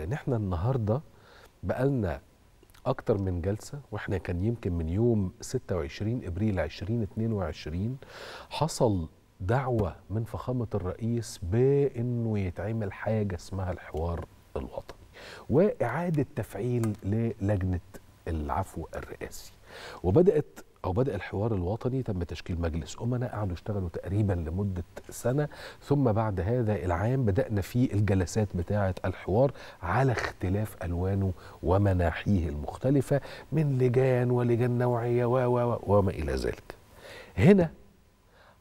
لان احنا النهارده بقالنا اكتر من جلسه واحنا كان يمكن من يوم 26 ابريل 2022 حصل دعوه من فخامه الرئيس بانه يتعمل حاجه اسمها الحوار الوطني واعاده تفعيل للجنه العفو الرئاسي وبدات أو بدأ الحوار الوطني تم تشكيل مجلس أمناء قعدوا يشتغلوا تقريبا لمدة سنة ثم بعد هذا العام بدأنا في الجلسات بتاعة الحوار على اختلاف ألوانه ومناحيه المختلفة من لجان ولجان نوعية و و وما إلى ذلك هنا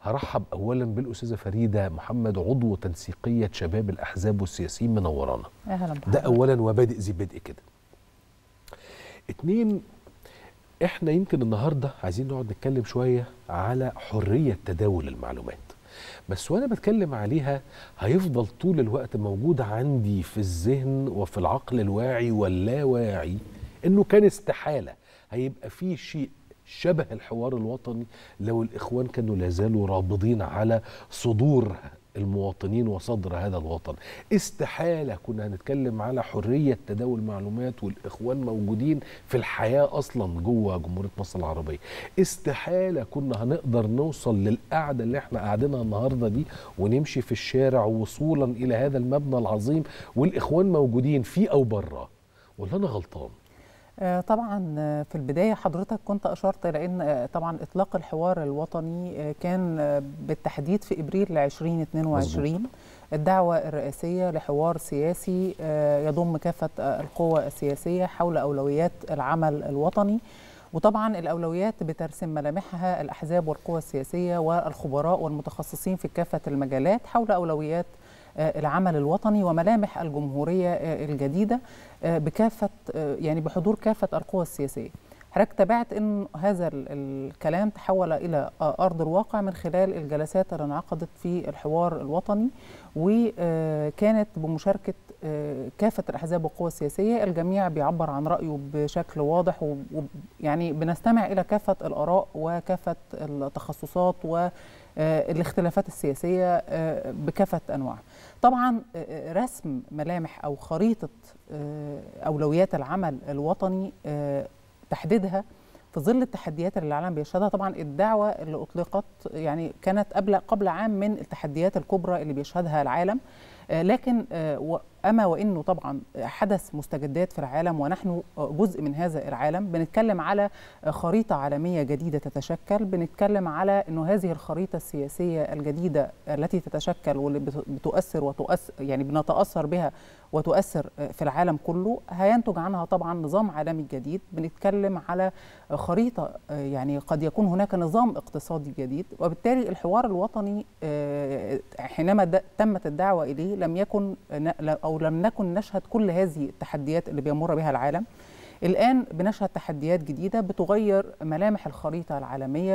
هرحب اولا بالاستاذه فريده محمد عضو تنسيقيه شباب الاحزاب والسياسيين منورانا اهلا ده اولا وبادئ ذي بدء كده اتنين احنا يمكن النهارده عايزين نقعد نتكلم شويه على حريه تداول المعلومات بس وانا بتكلم عليها هيفضل طول الوقت موجود عندي في الذهن وفي العقل الواعي واللاواعي انه كان استحاله هيبقى في شيء شبه الحوار الوطني لو الاخوان كانوا لازالوا رابضين على صدور المواطنين وصدر هذا الوطن استحالة كنا هنتكلم على حرية تداول معلومات والإخوان موجودين في الحياة أصلا جوه جمهورية مصر العربية استحالة كنا هنقدر نوصل للقعدة اللي احنا قاعدينها النهاردة دي ونمشي في الشارع وصولا إلى هذا المبنى العظيم والإخوان موجودين فيه أو بره ولا أنا غلطان آه، طبعا آه، في البداية حضرتك كنت أشرت لأن آه، طبعا إطلاق الحوار الوطني كان بالتحديد في إبريل 2022 الدعوة الرئاسية لحوار سياسي يضم كافة القوى السياسية حول أولويات العمل الوطني وطبعا الأولويات بترسم ملامحها الأحزاب والقوى السياسية والخبراء والمتخصصين في كافة المجالات حول أولويات آه، العمل الوطني وملامح الجمهورية آه، الجديدة آه، بكافة يعني بحضور كافة القوى السياسية حضرتك تابعت أن هذا الكلام تحول إلى أرض الواقع من خلال الجلسات اللي انعقدت في الحوار الوطني وكانت بمشاركة آه، كافة الأحزاب والقوى السياسية الجميع بيعبر عن رأيه بشكل واضح ويعني بنستمع إلى كافة الآراء وكافة التخصصات والاختلافات آه، السياسية آه، بكافة أنواعها طبعا رسم ملامح أو خريطة أولويات العمل الوطني تحديدها في ظل التحديات اللي العالم بيشهدها طبعا الدعوة اللي أطلقت يعني كانت قبل قبل عام من التحديات الكبرى اللي بيشهدها العالم آه، لكن آه، أما وإنه طبعا حدث مستجدات في العالم ونحن جزء من هذا العالم بنتكلم على خريطة عالمية جديدة تتشكل بنتكلم على أنه هذه الخريطة السياسية الجديدة التي تتشكل واللي بتؤثر وتؤثر يعني بنتأثر بها وتؤثر في العالم كله هينتج عنها طبعا نظام عالمي جديد بنتكلم على خريطة يعني قد يكون هناك نظام اقتصادي جديد وبالتالي الحوار الوطني آه، حينما تمت الدعوة إليه لم يكن أو أو لم نكن نشهد كل هذه التحديات اللي بيمر بها العالم الآن بنشهد تحديات جديدة بتغير ملامح الخريطة العالمية